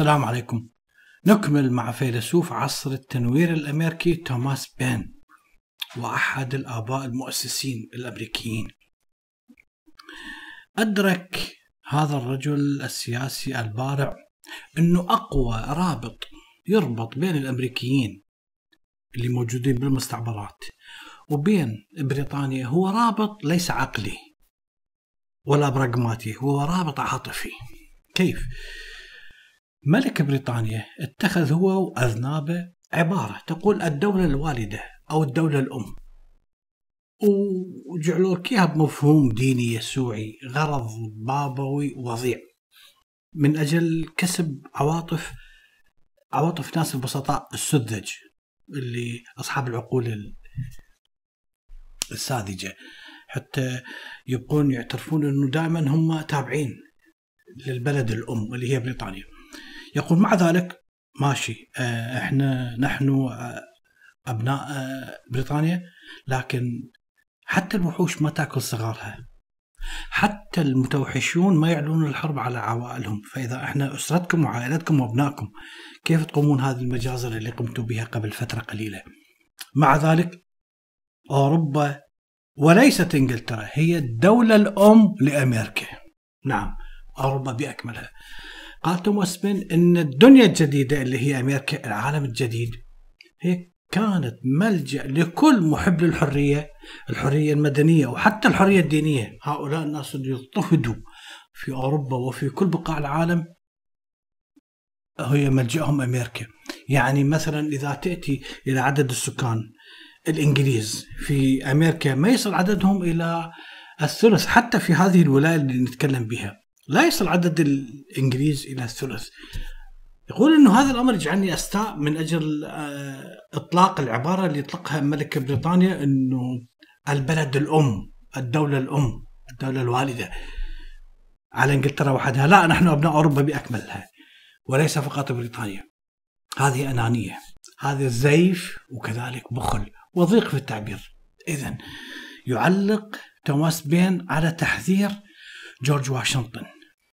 السلام عليكم نكمل مع فيلسوف عصر التنوير الأمريكي توماس بين وأحد الآباء المؤسسين الأمريكيين أدرك هذا الرجل السياسي البارع أنه أقوى رابط يربط بين الأمريكيين اللي موجودين بالمستعمرات وبين بريطانيا هو رابط ليس عقلي ولا براغماتي هو رابط عاطفي كيف؟ ملك بريطانيا اتخذ هو وأذنابه عبارة تقول الدولة الوالدة أو الدولة الأم وجعلوا كيها بمفهوم ديني يسوعي غرض بابوي وضيع من اجل كسب عواطف عواطف ناس البسطاء السذج اللي اصحاب العقول الساذجه حتى يبقون يعترفون انه دائما هم تابعين للبلد الام اللي هي بريطانيا يقول مع ذلك ماشي آه، احنا نحن آه، ابناء آه، بريطانيا لكن حتى الوحوش ما تاكل صغارها حتى المتوحشون ما يعلنون الحرب على عوائلهم فإذا إحنا أسرتكم وعائلتكم وأبنائكم كيف تقومون هذه المجازر اللي قمتوا بها قبل فترة قليلة مع ذلك أوروبا وليست إنجلترا هي الدولة الأم لأمريكا نعم أوروبا بأكملها قال توماس بين أن الدنيا الجديدة اللي هي أمريكا العالم الجديد هي كانت ملجأ لكل محب للحرية الحرية المدنية وحتى الحرية الدينية هؤلاء الناس اللي يضطهدوا في أوروبا وفي كل بقاع العالم هي ملجأهم أمريكا يعني مثلا إذا تأتي إلى عدد السكان الإنجليز في أمريكا ما يصل عددهم إلى الثلث حتى في هذه الولاية اللي نتكلم بها لا يصل عدد الانجليز الى الثلث يقول انه هذا الامر يجعلني استاء من اجل آه، اطلاق العباره اللي اطلقها ملك بريطانيا انه البلد الام الدوله الام الدوله الوالده على انجلترا وحدها لا نحن ابناء اوروبا باكملها وليس فقط بريطانيا هذه انانيه هذا زيف وكذلك بخل وضيق في التعبير اذا يعلق توماس بين على تحذير جورج واشنطن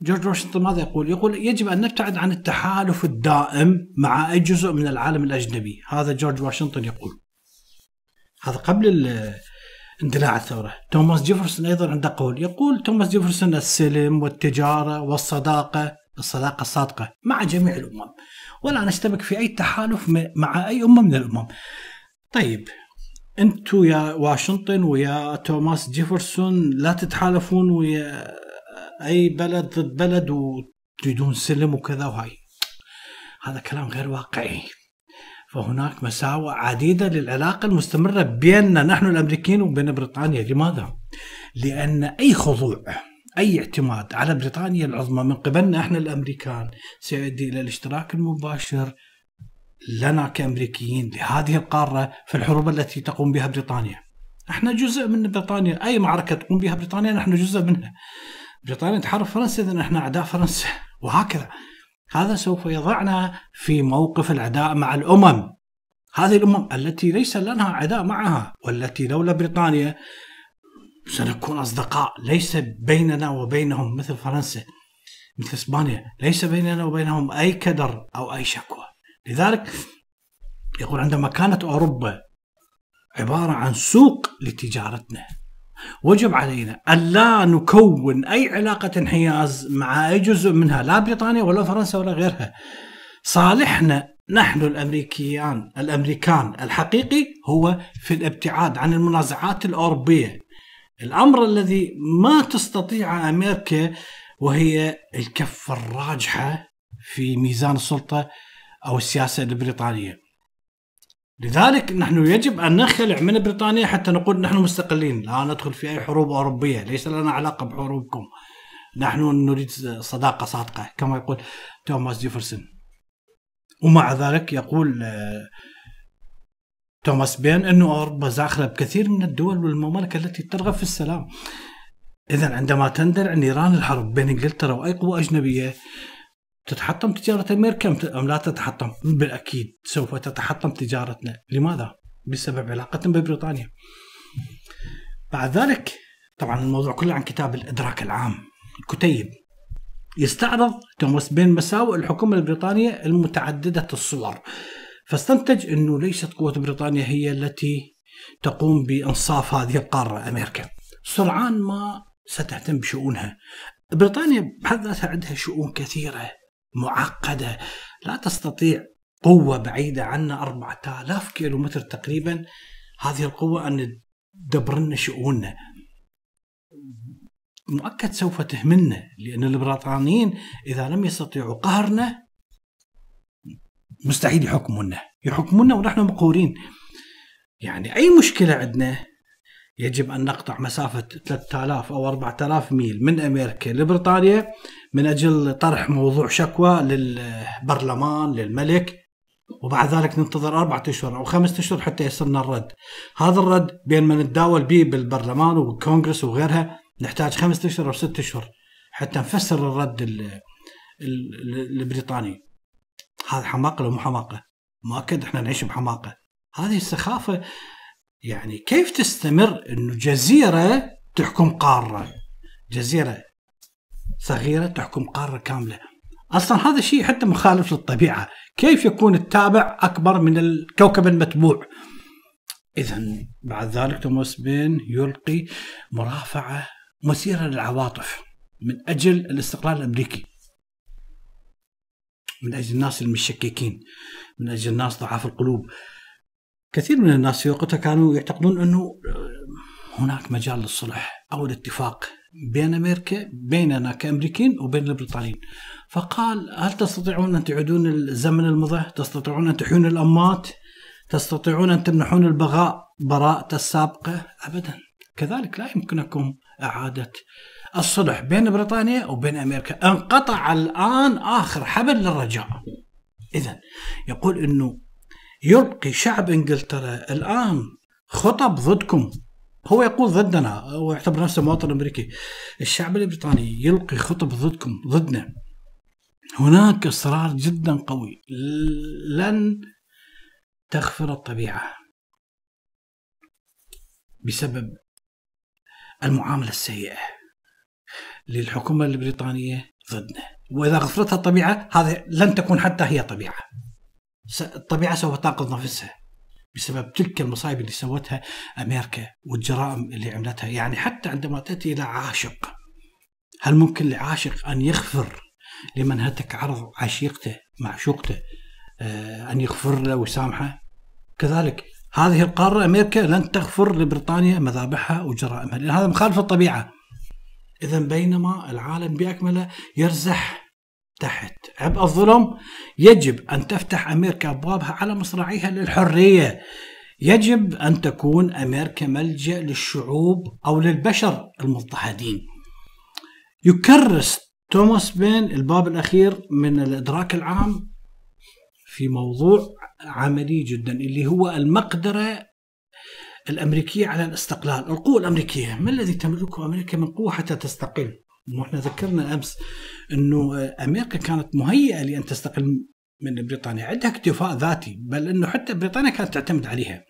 جورج واشنطن ماذا يقول؟ يقول يجب ان نبتعد عن التحالف الدائم مع اي جزء من العالم الاجنبي، هذا جورج واشنطن يقول. هذا قبل اندلاع الثوره، توماس جيفرسون ايضا عنده قول، يقول توماس جيفرسون السلم والتجاره والصداقه، الصداقه الصادقه مع جميع الامم، ولا نشتبك في اي تحالف مع اي امه من الامم. طيب انتو يا واشنطن ويا توماس جيفرسون لا تتحالفون ويا اي بلد ضد بلد وتريدون سلم وكذا وهاي هذا كلام غير واقعي فهناك مساوئ عديدة للعلاقة المستمرة بيننا نحن الأمريكيين وبين بريطانيا لماذا؟ لأن أي خضوع أي اعتماد على بريطانيا العظمى من قبلنا إحنا الأمريكان سيؤدي إلى الاشتراك المباشر لنا كأمريكيين لهذه القارة في الحروب التي تقوم بها بريطانيا احنا جزء من بريطانيا اي معركه تقوم بها بريطانيا نحن جزء منها بريطانيا تحارب فرنسا اذا احنا اعداء فرنسا وهكذا هذا سوف يضعنا في موقف العداء مع الامم هذه الامم التي ليس لنا عداء معها والتي لولا بريطانيا سنكون اصدقاء ليس بيننا وبينهم مثل فرنسا مثل اسبانيا ليس بيننا وبينهم اي كدر او اي شكوى لذلك يقول عندما كانت اوروبا عباره عن سوق لتجارتنا وجب علينا ألا نكون أي علاقة انحياز مع أي جزء منها لا بريطانيا ولا فرنسا ولا غيرها صالحنا نحن الأمريكيان الأمريكان الحقيقي هو في الابتعاد عن المنازعات الأوروبية الأمر الذي ما تستطيع أمريكا وهي الكفة الراجحة في ميزان السلطة أو السياسة البريطانية لذلك نحن يجب أن نخلع من بريطانيا حتى نقول نحن مستقلين لا ندخل في أي حروب أوروبية ليس لنا علاقة بحروبكم نحن نريد صداقة صادقة كما يقول توماس جيفرسون ومع ذلك يقول آه، توماس بين أنه أوروبا زاخرة بكثير من الدول والممالك التي ترغب في السلام إذا عندما تندلع نيران الحرب بين إنجلترا وأي قوة أجنبية تتحطم تجارة أمريكا أم لا تتحطم؟ بالأكيد سوف تتحطم تجارتنا لماذا؟ بسبب علاقتنا ببريطانيا بعد ذلك طبعا الموضوع كله عن كتاب الإدراك العام كتيب يستعرض توماس بين مساوئ الحكومة البريطانية المتعددة الصور فاستنتج أنه ليست قوة بريطانيا هي التي تقوم بإنصاف هذه القارة أمريكا سرعان ما ستهتم بشؤونها بريطانيا بحد ذاتها عندها شؤون كثيرة معقدة لا تستطيع قوة بعيدة عنا 4000 متر تقريبا هذه القوة أن تدبر لنا شؤوننا مؤكد سوف تهملنا لأن البريطانيين إذا لم يستطيعوا قهرنا مستحيل يحكمونا يحكمونا ونحن مقهورين يعني أي مشكلة عندنا يجب أن نقطع مسافة 3000 أو 4000 ميل من أمريكا لبريطانيا من أجل طرح موضوع شكوى للبرلمان للملك وبعد ذلك ننتظر أربعة أشهر أو خمسة أشهر حتى يصلنا الرد هذا الرد بين ما نتداول به بالبرلمان والكونغرس وغيرها نحتاج خمسة أشهر أو ستة أشهر حتى نفسر الرد البريطاني هذا حماقة ومحماقة مو حماقة مؤكد احنا نعيش بحماقة هذه السخافة يعني كيف تستمر انه جزيره تحكم قاره جزيره صغيره تحكم قاره كامله اصلا هذا شيء حتى مخالف للطبيعه كيف يكون التابع اكبر من الكوكب المتبوع اذا بعد ذلك توماس بين يلقي مرافعه مثيره للعواطف من اجل الاستقلال الامريكي من اجل الناس المشككين من اجل الناس ضعاف القلوب كثير من الناس في وقتها كانوا يعتقدون انه آه، هناك مجال للصلح او الاتفاق بين امريكا بيننا كامريكيين وبين البريطانيين فقال هل تستطيعون ان تعيدون الزمن المضى؟ تستطيعون ان تحيون الاموات؟ تستطيعون ان تمنحون البغاء براءته السابقه؟ ابدا كذلك لا يمكنكم اعاده الصلح بين بريطانيا وبين امريكا انقطع الان اخر حبل للرجاء. اذا يقول انه يلقي شعب انجلترا الان خطب ضدكم هو يقول ضدنا هو يعتبر نفسه مواطن امريكي الشعب البريطاني يلقي خطب ضدكم ضدنا هناك اصرار جدا قوي لن تغفر الطبيعه بسبب المعامله السيئه للحكومه البريطانيه ضدنا واذا غفرتها الطبيعه هذه لن تكون حتى هي طبيعه الطبيعه سوف تنقذ نفسها بسبب تلك المصايب اللي سوتها امريكا والجرائم اللي عملتها يعني حتى عندما تاتي الى عاشق هل ممكن لعاشق ان يغفر لمن هتك عرض عشيقته معشوقته آه، ان يغفر له ويسامحه كذلك هذه القارة أمريكا لن تغفر لبريطانيا مذابحها وجرائمها لأن هذا مخالف الطبيعة إذا بينما العالم بأكمله يرزح تحت عبء الظلم يجب أن تفتح أمريكا أبوابها على مصراعيها للحرية يجب أن تكون أمريكا ملجأ للشعوب أو للبشر المضطهدين يكرس توماس بين الباب الأخير من الإدراك العام في موضوع عملي جدا اللي هو المقدرة الأمريكية على الاستقلال القوة الأمريكية ما الذي تملكه أمريكا من قوة حتى تستقل احنا ذكرنا امس انه آه، امريكا كانت مهيئه لان تستقل من بريطانيا عندها اكتفاء ذاتي بل انه حتى بريطانيا كانت تعتمد عليها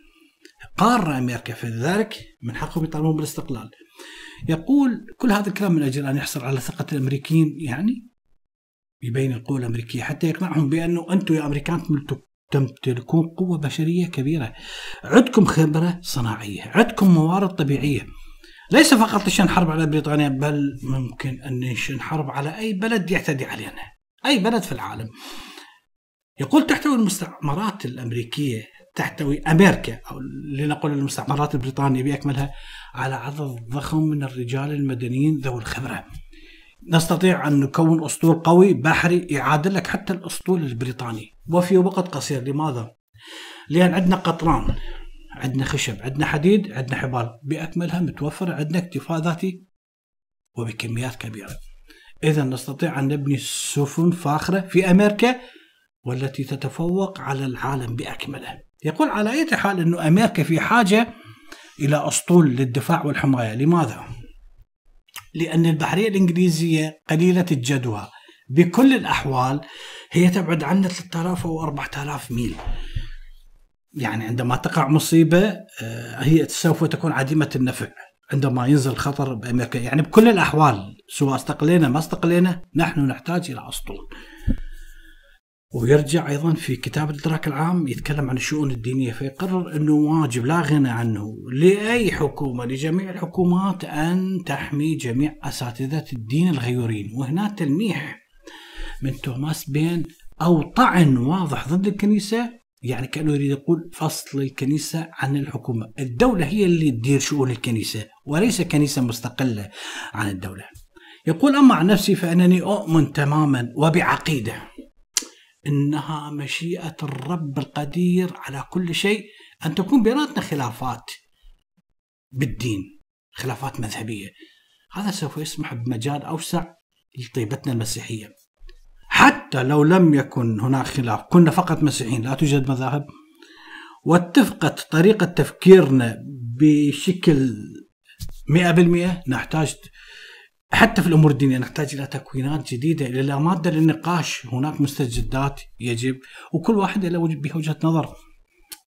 قارة أمريكا فلذلك من حقهم يطالبون بالاستقلال يقول كل هذا الكلام من أجل أن يحصل على ثقة الأمريكيين يعني يبين القوة الأمريكية حتى يقنعهم بأنه أنتم يا أمريكان تمتلكون قوة بشرية كبيرة عندكم خبرة صناعية عندكم موارد طبيعية ليس فقط لشان حرب على بريطانيا بل ممكن أن نشن حرب على أي بلد يعتدي علينا أي بلد في العالم يقول تحتوي المستعمرات الأمريكية تحتوي أمريكا أو لنقل المستعمرات البريطانية بأكملها على عدد ضخم من الرجال المدنيين ذوي الخبرة نستطيع أن نكون أسطول قوي بحري يعادل لك حتى الأسطول البريطاني وفي وقت قصير لماذا؟ لأن عندنا قطران عندنا خشب عندنا حديد عندنا حبال بأكملها متوفرة عندنا اكتفاء ذاتي وبكميات كبيرة إذا نستطيع أن نبني سفن فاخرة في أمريكا والتي تتفوق على العالم بأكمله يقول على أي حال أن أمريكا في حاجة إلى أسطول للدفاع والحماية لماذا؟ لأن البحرية الإنجليزية قليلة الجدوى بكل الأحوال هي تبعد عنا 3000 أو 4000 ميل يعني عندما تقع مصيبة آه، هي سوف تكون عديمة النفع عندما ينزل خطر بأمريكا يعني بكل الأحوال سواء استقلينا ما استقلينا نحن نحتاج إلى أسطول ويرجع ايضا في كتاب الادراك العام يتكلم عن الشؤون الدينيه فيقرر انه واجب لا غنى عنه لاي حكومه لجميع الحكومات ان تحمي جميع اساتذه الدين الغيورين وهنا تلميح من توماس بين او طعن واضح ضد الكنيسه يعني كانه يريد يقول فصل الكنيسه عن الحكومه، الدوله هي اللي تدير شؤون الكنيسه وليس كنيسه مستقله عن الدوله. يقول اما عن نفسي فانني اؤمن تماما وبعقيده انها مشيئه الرب القدير على كل شيء ان تكون بيناتنا خلافات بالدين، خلافات مذهبيه. هذا سوف يسمح بمجال اوسع لطيبتنا المسيحيه. حتى لو لم يكن هناك خلاف كنا فقط مسيحيين لا توجد مذاهب واتفقت طريقة تفكيرنا بشكل 100% نحتاج حتى في الامور الدينيه نحتاج الى تكوينات جديده الى ماده للنقاش هناك مستجدات يجب وكل واحد له بها وجهه نظر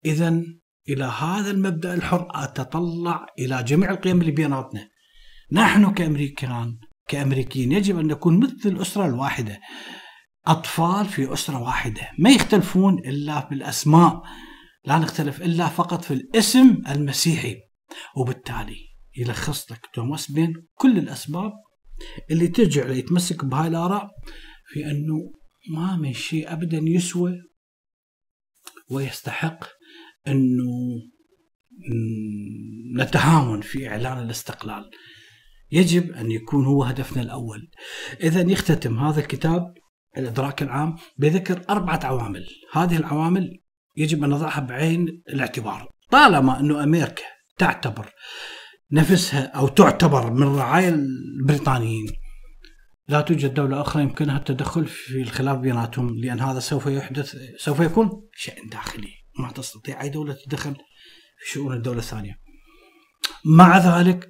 اذا الى هذا المبدا الحر اتطلع الى جميع القيم اللي بيناتنا نحن كامريكان كامريكيين يجب ان نكون مثل الاسره الواحده أطفال في أسرة واحدة ما يختلفون إلا بالأسماء لا نختلف إلا فقط في الاسم المسيحي وبالتالي يلخص لك توماس بين كل الأسباب اللي ترجع ليتمسك بهاي الآراء في أنه ما من شيء أبدا يسوى ويستحق أنه نتهاون في إعلان الاستقلال يجب أن يكون هو هدفنا الأول إذا يختتم هذا الكتاب الادراك العام بذكر اربعه عوامل، هذه العوامل يجب ان نضعها بعين الاعتبار، طالما انه امريكا تعتبر نفسها او تعتبر من رعايا البريطانيين لا توجد دولة أخرى يمكنها التدخل في الخلاف بيناتهم لأن هذا سوف يحدث سوف يكون شأن داخلي ما تستطيع أي دولة تتدخل في شؤون الدولة الثانية مع ذلك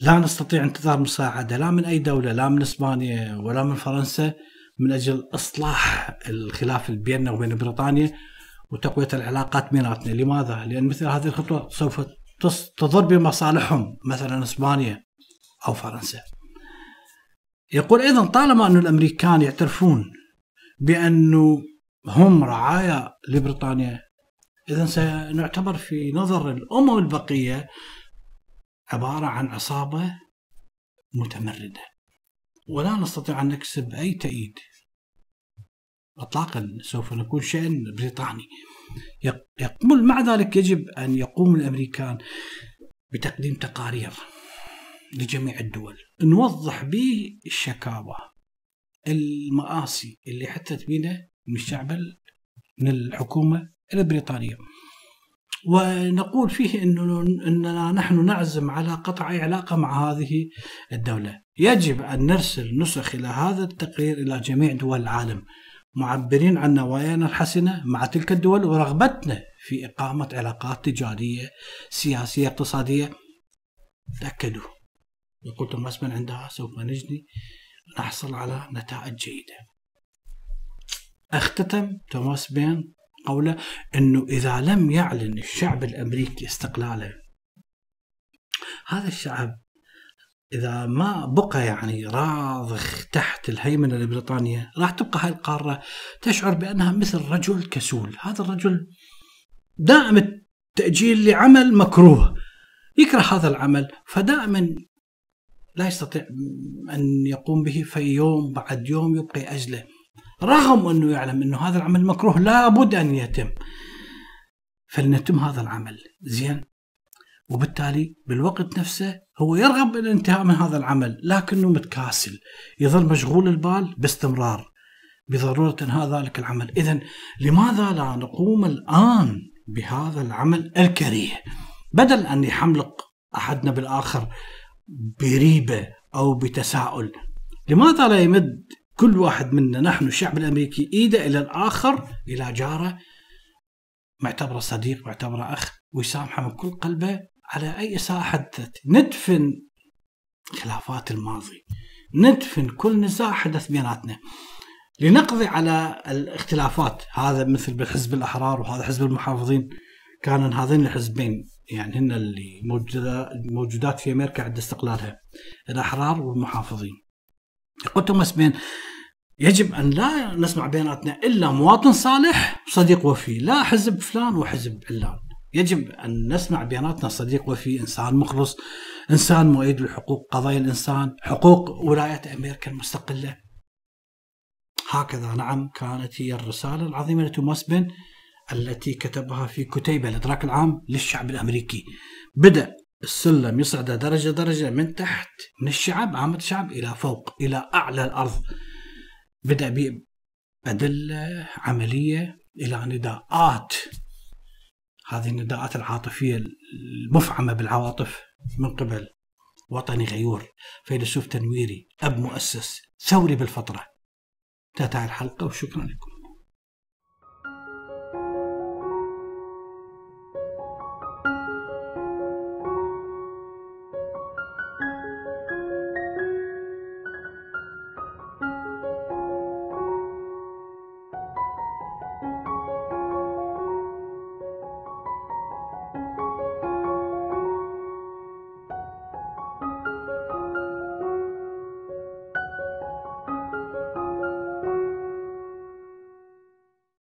لا نستطيع انتظار مساعدة لا من أي دولة لا من إسبانيا ولا من فرنسا من اجل اصلاح الخلاف بيننا وبين بريطانيا وتقويه العلاقات بيناتنا، لماذا؟ لان مثل هذه الخطوه سوف تضر بمصالحهم مثلا اسبانيا او فرنسا. يقول ايضا طالما ان الامريكان يعترفون بانه هم رعايا لبريطانيا اذا سنعتبر في نظر الامم البقيه عباره عن عصابه متمرده. ولا نستطيع أن نكسب أي تأييد إطلاقا سوف نكون شأن بريطاني يقول مع ذلك يجب أن يقوم الأمريكان بتقديم تقارير لجميع الدول نوضح به الشكاوى المآسي اللي حدثت بنا من الشعب من الحكومة البريطانية ونقول فيه إنه إننا نحن نعزم على قطع أي علاقة مع هذه الدولة يجب أن نرسل نسخ إلى هذا التقرير إلى جميع دول العالم معبرين عن نوايانا الحسنة مع تلك الدول ورغبتنا في إقامة علاقات تجارية سياسية اقتصادية تأكدوا يقول توماس من عندها سوف نجني نحصل على نتائج جيدة اختتم توماس بين قوله أنه إذا لم يعلن الشعب الأمريكي استقلاله هذا الشعب إذا ما بقى يعني راضخ تحت الهيمنة البريطانية راح تبقى هاي القارة تشعر بأنها مثل رجل كسول هذا الرجل دائم التأجيل لعمل مكروه يكره هذا العمل فدائما لا يستطيع أن يقوم به في يوم بعد يوم يبقى يأجله رغم أنه يعلم أنه هذا العمل مكروه لابد أن يتم فلنتم هذا العمل زين وبالتالي بالوقت نفسه هو يرغب بالانتهاء من هذا العمل لكنه متكاسل يظل مشغول البال باستمرار بضرورة انهاء ذلك العمل إذا لماذا لا نقوم الآن بهذا العمل الكريه بدل أن يحملق أحدنا بالآخر بريبة أو بتساؤل لماذا لا يمد كل واحد منا نحن الشعب الأمريكي إيده إلى الآخر إلى جاره معتبره صديق معتبره أخ ويسامحه من كل قلبه على أي اساءة حدثت ندفن خلافات الماضي ندفن كل نزاع حدث بيناتنا لنقضي على الاختلافات هذا مثل بالحزب الأحرار وهذا حزب المحافظين كان هذين الحزبين يعني هن اللي موجودات في أمريكا عند استقلالها الأحرار والمحافظين قلتهم بين يجب أن لا نسمع بيناتنا إلا مواطن صالح وصديق وفي لا حزب فلان وحزب علان يجب أن نسمع بياناتنا صديق وفي إنسان مخلص إنسان مؤيد لحقوق قضايا الإنسان حقوق ولايات أمريكا المستقلة هكذا نعم كانت هي الرسالة العظيمة لتوماس بن التي كتبها في كتيبة الإدراك العام للشعب الأمريكي بدأ السلم يصعد درجة درجة من تحت من الشعب عامة الشعب إلى فوق إلى أعلى الأرض بدأ بأدلة عملية إلى نداءات هذه النداءات العاطفية المفعمة بالعواطف من قبل وطني غيور فيلسوف تنويري أب مؤسس ثوري بالفطرة تنتهي الحلقة وشكرا لكم